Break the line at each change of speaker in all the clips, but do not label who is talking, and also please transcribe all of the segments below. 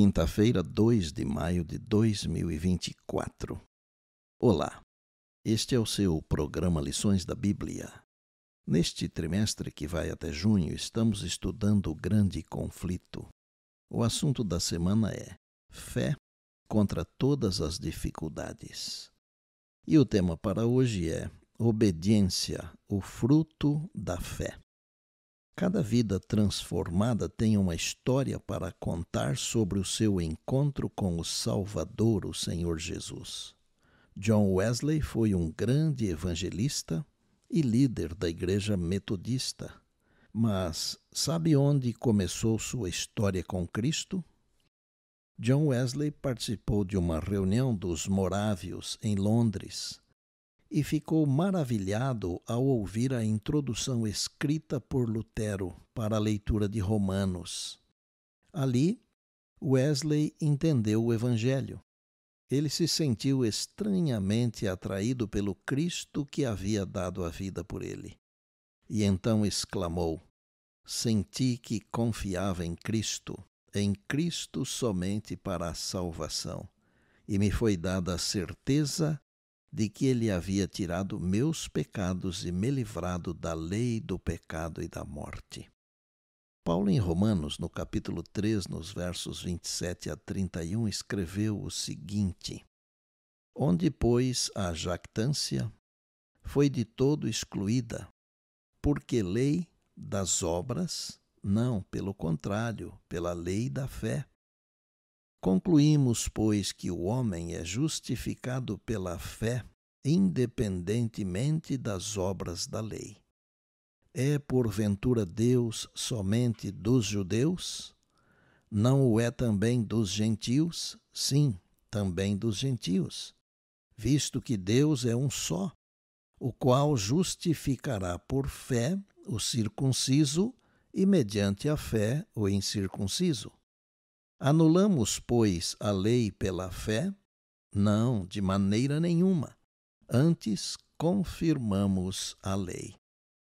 quinta-feira, 2 de maio de 2024. Olá, este é o seu programa Lições da Bíblia. Neste trimestre que vai até junho, estamos estudando o grande conflito. O assunto da semana é Fé contra todas as dificuldades. E o tema para hoje é Obediência, o fruto da fé. Cada vida transformada tem uma história para contar sobre o seu encontro com o Salvador, o Senhor Jesus. John Wesley foi um grande evangelista e líder da Igreja Metodista. Mas sabe onde começou sua história com Cristo? John Wesley participou de uma reunião dos Morávios em Londres e ficou maravilhado ao ouvir a introdução escrita por Lutero para a leitura de Romanos. Ali, Wesley entendeu o Evangelho. Ele se sentiu estranhamente atraído pelo Cristo que havia dado a vida por ele. E então exclamou: Senti que confiava em Cristo, em Cristo somente para a salvação, e me foi dada a certeza de que ele havia tirado meus pecados e me livrado da lei do pecado e da morte. Paulo, em Romanos, no capítulo 3, nos versos 27 a 31, escreveu o seguinte: Onde, pois, a jactância foi de todo excluída, porque lei das obras, não, pelo contrário, pela lei da fé. Concluímos, pois, que o homem é justificado pela fé independentemente das obras da lei. É porventura Deus somente dos judeus? Não o é também dos gentios? Sim, também dos gentios, visto que Deus é um só, o qual justificará por fé o circunciso e mediante a fé o incircunciso. Anulamos, pois, a lei pela fé? Não, de maneira nenhuma. Antes, confirmamos a lei.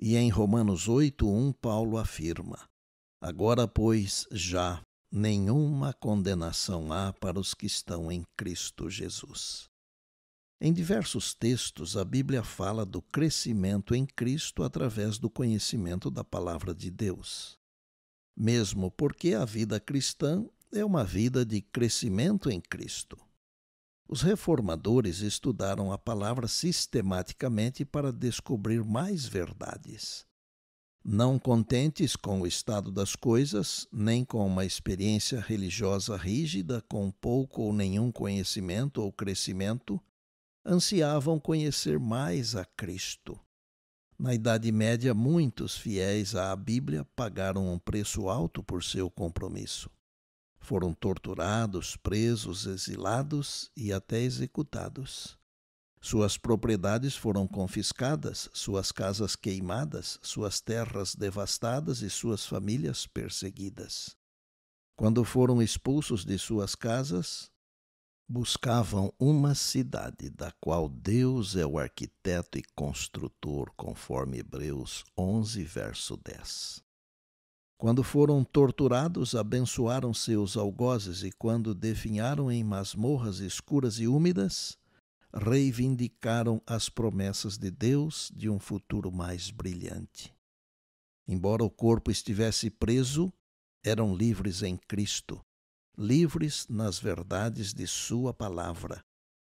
E em Romanos 8:1 Paulo afirma: Agora, pois, já nenhuma condenação há para os que estão em Cristo Jesus. Em diversos textos, a Bíblia fala do crescimento em Cristo através do conhecimento da palavra de Deus. Mesmo porque a vida cristã é uma vida de crescimento em Cristo. Os reformadores estudaram a palavra sistematicamente para descobrir mais verdades. Não contentes com o estado das coisas, nem com uma experiência religiosa rígida, com pouco ou nenhum conhecimento ou crescimento, ansiavam conhecer mais a Cristo. Na Idade Média, muitos fiéis à Bíblia pagaram um preço alto por seu compromisso. Foram torturados, presos, exilados e até executados. Suas propriedades foram confiscadas, suas casas queimadas, suas terras devastadas e suas famílias perseguidas. Quando foram expulsos de suas casas, buscavam uma cidade da qual Deus é o arquiteto e construtor, conforme Hebreus 11, verso 10. Quando foram torturados, abençoaram seus algozes, e quando definharam em masmorras escuras e úmidas, reivindicaram as promessas de Deus de um futuro mais brilhante. Embora o corpo estivesse preso, eram livres em Cristo, livres nas verdades de Sua palavra,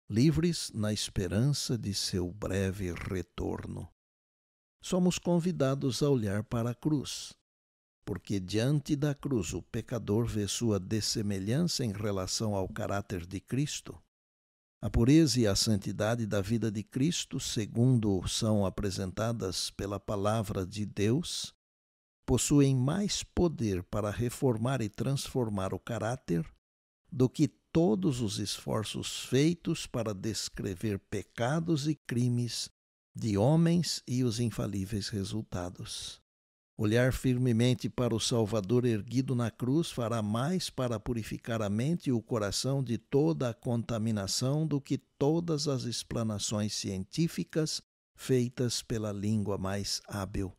livres na esperança de seu breve retorno. Somos convidados a olhar para a cruz porque diante da cruz o pecador vê sua dessemelhança em relação ao caráter de Cristo. A pureza e a santidade da vida de Cristo, segundo são apresentadas pela palavra de Deus, possuem mais poder para reformar e transformar o caráter do que todos os esforços feitos para descrever pecados e crimes de homens e os infalíveis resultados. Olhar firmemente para o Salvador erguido na cruz fará mais para purificar a mente e o coração de toda a contaminação do que todas as explanações científicas feitas pela língua mais hábil.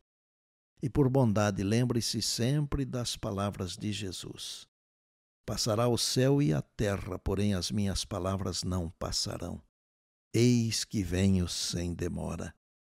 E por bondade, lembre-se sempre das palavras de Jesus: Passará o céu e a terra, porém as minhas palavras não passarão. Eis que venho sem demora.